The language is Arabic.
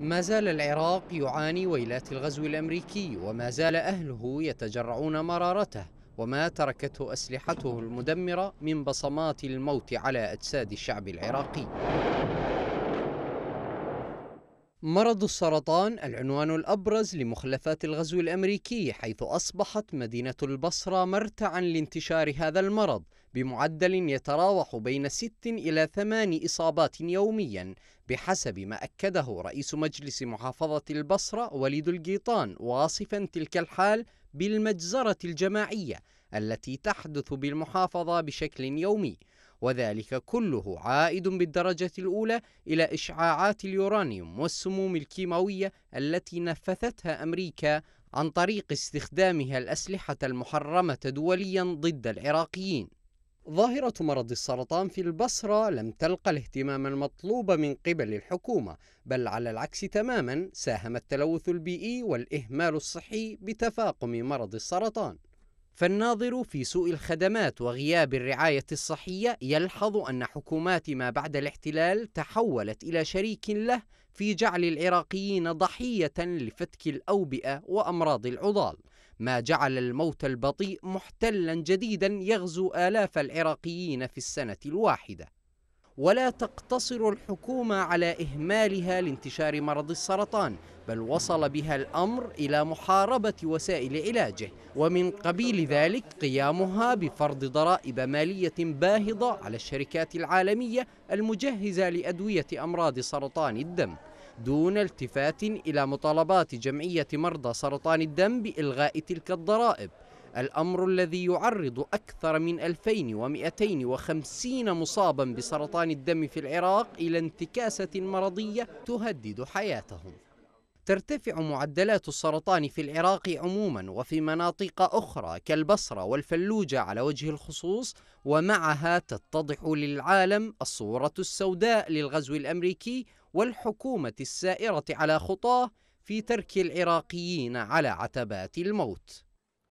ما زال العراق يعاني ويلات الغزو الأمريكي وما زال أهله يتجرعون مرارته وما تركته أسلحته المدمرة من بصمات الموت على أجساد الشعب العراقي مرض السرطان العنوان الأبرز لمخلفات الغزو الأمريكي حيث أصبحت مدينة البصرة مرتعا لانتشار هذا المرض بمعدل يتراوح بين ست إلى ثمان إصابات يوميا بحسب ما أكده رئيس مجلس محافظة البصرة وليد القيطان واصفا تلك الحال بالمجزرة الجماعية التي تحدث بالمحافظة بشكل يومي وذلك كله عائد بالدرجة الأولى إلى إشعاعات اليورانيوم والسموم الكيماوية التي نفذتها أمريكا عن طريق استخدامها الأسلحة المحرمة دوليا ضد العراقيين ظاهرة مرض السرطان في البصرة لم تلقى الاهتمام المطلوب من قبل الحكومة، بل على العكس تماما ساهم التلوث البيئي والإهمال الصحي بتفاقم مرض السرطان. فالناظر في سوء الخدمات وغياب الرعاية الصحية يلحظ أن حكومات ما بعد الاحتلال تحولت إلى شريك له في جعل العراقيين ضحية لفتك الأوبئة وأمراض العضال، ما جعل الموت البطيء محتلا جديدا يغزو آلاف العراقيين في السنة الواحدة. ولا تقتصر الحكومة على إهمالها لانتشار مرض السرطان بل وصل بها الأمر إلى محاربة وسائل علاجه ومن قبيل ذلك قيامها بفرض ضرائب مالية باهظة على الشركات العالمية المجهزة لأدوية أمراض سرطان الدم دون التفات إلى مطالبات جمعية مرضى سرطان الدم بإلغاء تلك الضرائب الأمر الذي يعرض أكثر من 2250 مصابا بسرطان الدم في العراق إلى انتكاسة مرضية تهدد حياتهم ترتفع معدلات السرطان في العراق عموما وفي مناطق أخرى كالبصرة والفلوجة على وجه الخصوص ومعها تتضح للعالم الصورة السوداء للغزو الأمريكي والحكومة السائرة على خطاه في ترك العراقيين على عتبات الموت